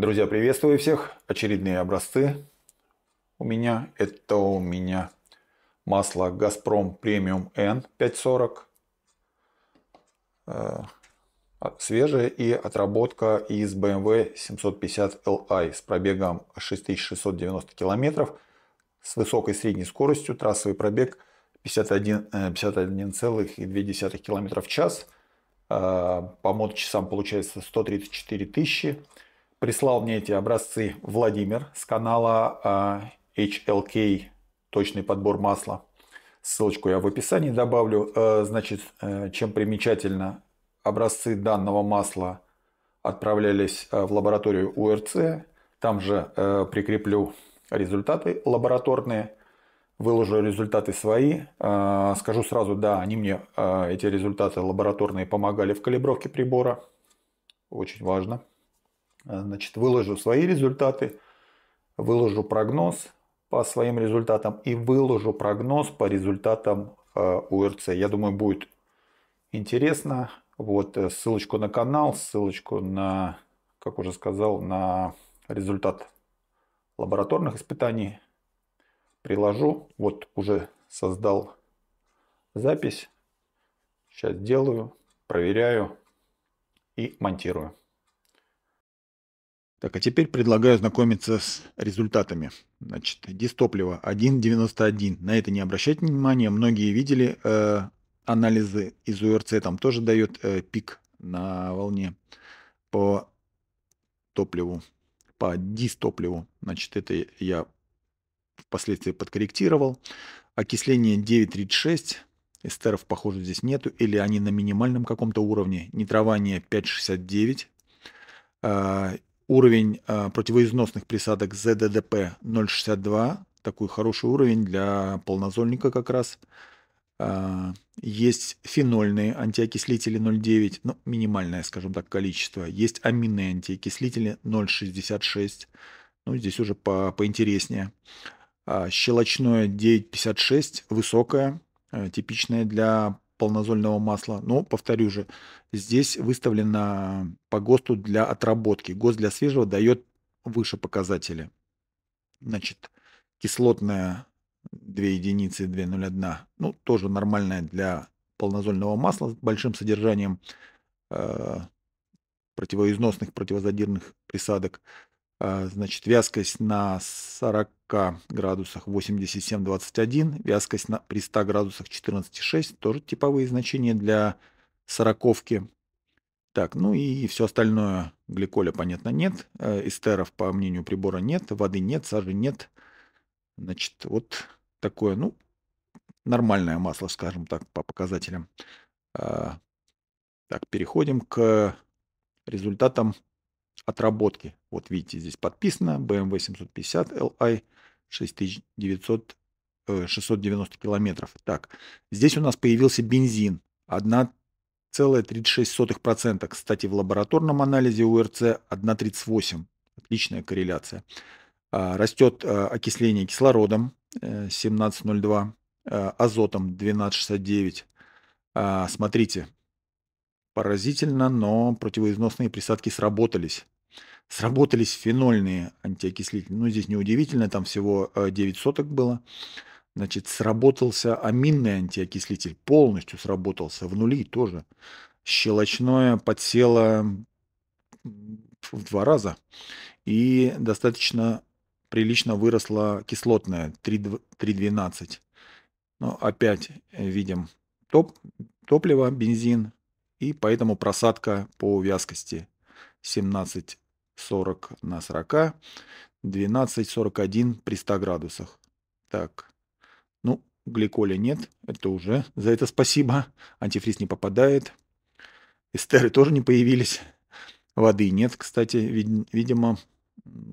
Друзья, приветствую всех. Очередные образцы у меня. Это у меня масло Газпром Премиум N 540. Свежая и отработка из BMW 750 Li с пробегом 6690 километров, с высокой средней скоростью, трассовый пробег 51,2 51, км в час. Э, по моточасам получается 134 тысячи. Прислал мне эти образцы Владимир с канала а, HLK «Точный подбор масла». Ссылочку я в описании добавлю. Э, значит, э, чем примечательно, образцы данного масла отправлялись э, в лабораторию УРЦ. Там же прикреплю результаты лабораторные, выложу результаты свои. Скажу сразу, да, они мне, эти результаты лабораторные, помогали в калибровке прибора. Очень важно значит, выложу свои результаты, выложу прогноз по своим результатам и выложу прогноз по результатам э, УРЦ. Я думаю, будет интересно. Вот э, ссылочку на канал, ссылочку на, как уже сказал, на результат лабораторных испытаний приложу. Вот уже создал запись. Сейчас делаю, проверяю и монтирую. Так, а теперь предлагаю знакомиться с результатами. Значит, дистопливо 1.91. На это не обращайте внимания. Многие видели э, анализы из УРЦ. Там тоже дает э, пик на волне по топливу, по дистопливу. Значит, это я впоследствии подкорректировал. Окисление 9.36. Эстеров, похоже, здесь нету. Или они на минимальном каком-то уровне. Нитрование 5.69 Уровень э, противоизносных присадок ЗДДП 0,62, такой хороший уровень для полнозольника как раз. Э, есть фенольные антиокислители 0,9, ну, минимальное, скажем так, количество. Есть аминные антиокислители 0,66, ну, здесь уже по, поинтереснее. Э, щелочное 9,56, высокое, э, типичное для полнозольного масла. Но, повторю же, здесь выставлено по ГОСТу для отработки. ГОСТ для свежего дает выше показатели. Значит, кислотная 2 единицы 2,01. Ну, тоже нормальная для полнозольного масла с большим содержанием э, противоизносных, противозадирных присадок. Э, значит, вязкость на 40 градусах 87,21, вязкость на, при 100 градусах 14,6, тоже типовые значения для сороковки. Так, ну и все остальное, гликоля, понятно, нет, э, эстеров, по мнению прибора, нет, воды нет, сажи нет. Значит, вот такое, ну, нормальное масло, скажем так, по показателям. Э, так, переходим к результатам отработки. Вот видите, здесь подписано BMW 850 Li 6900 690 километров. Так, здесь у нас появился бензин 1,36%. Кстати, в лабораторном анализе УРЦ 1,38. Отличная корреляция. А, растет э, окисление кислородом 17,02, э, э, азотом 12,69. А, смотрите, Поразительно, но противоизносные присадки сработались. Сработались фенольные антиокислители. Ну, здесь неудивительно, там всего 9 э, соток было. Значит, сработался аминный антиокислитель, полностью сработался, в нули тоже. Щелочное подсело в два раза. И достаточно прилично выросла кислотная 3,12. Но опять э, видим топ, топливо, бензин, и поэтому просадка по вязкости 17,40 на 40, 12,41 при 100 градусах. Так, ну, гликоля нет, это уже за это спасибо. Антифриз не попадает. Эстеры тоже не появились. Воды нет, кстати, вид видимо,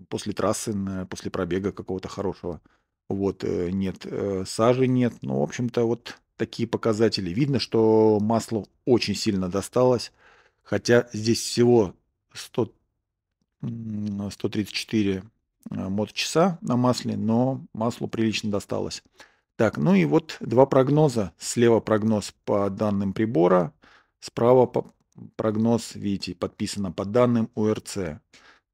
после трассы, после пробега какого-то хорошего. Вот, э, нет э, сажи, нет. Ну, в общем-то, вот такие показатели. Видно, что масло очень сильно досталось, хотя здесь всего 100, 134 а, моточаса на масле, но маслу прилично досталось. Так, ну и вот два прогноза. Слева прогноз по данным прибора, справа по прогноз, видите, подписано по данным УРЦ.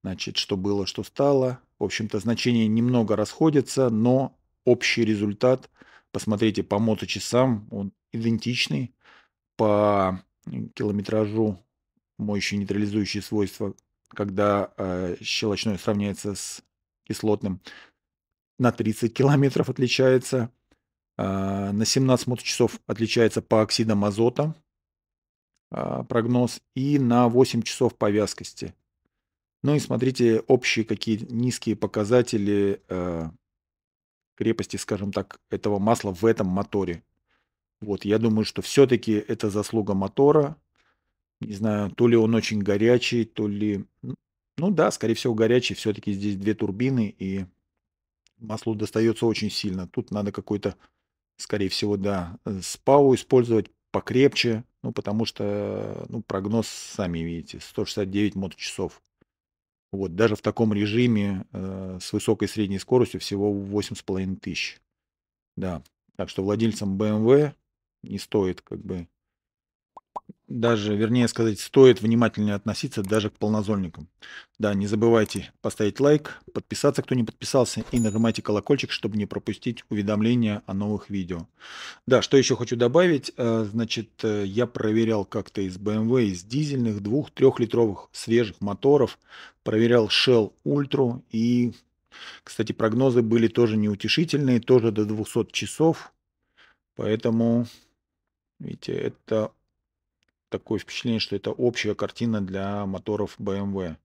Значит, что было, что стало. В общем-то, значения немного расходятся, но общий результат – Посмотрите по моточасам, он идентичный. По километражу моющие нейтрализующие свойства, когда э, щелочной сравняется с кислотным, на 30 километров отличается, э, на 17 моточасов отличается по оксидам азота э, прогноз и на 8 часов по вязкости. Ну и смотрите общие какие низкие показатели э, крепости, скажем так, этого масла в этом моторе. Вот, я думаю, что все-таки это заслуга мотора. Не знаю, то ли он очень горячий, то ли... Ну да, скорее всего, горячий. Все-таки здесь две турбины, и маслу достается очень сильно. Тут надо какой-то, скорее всего, да, спау использовать покрепче, ну, потому что, ну, прогноз, сами видите, 169 моточасов. Вот, даже в таком режиме э, с высокой средней скоростью всего 8,5 тысяч. Да, так что владельцам BMW не стоит как бы даже, вернее сказать, стоит внимательнее относиться даже к полнозольникам. Да, не забывайте поставить лайк, подписаться, кто не подписался, и нажимайте колокольчик, чтобы не пропустить уведомления о новых видео. Да, что еще хочу добавить, э, значит, э, я проверял как-то из BMW, из дизельных, двух, трехлитровых свежих моторов, проверял Shell Ultra, и, кстати, прогнозы были тоже неутешительные, тоже до 200 часов, поэтому, видите, это такое впечатление, что это общая картина для моторов BMW.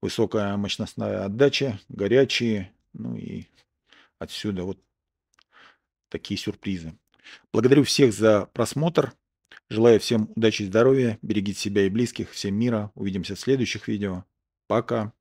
Высокая мощностная отдача, горячие, ну и отсюда вот такие сюрпризы. Благодарю всех за просмотр. Желаю всем удачи и здоровья. Берегите себя и близких. Всем мира. Увидимся в следующих видео. Пока.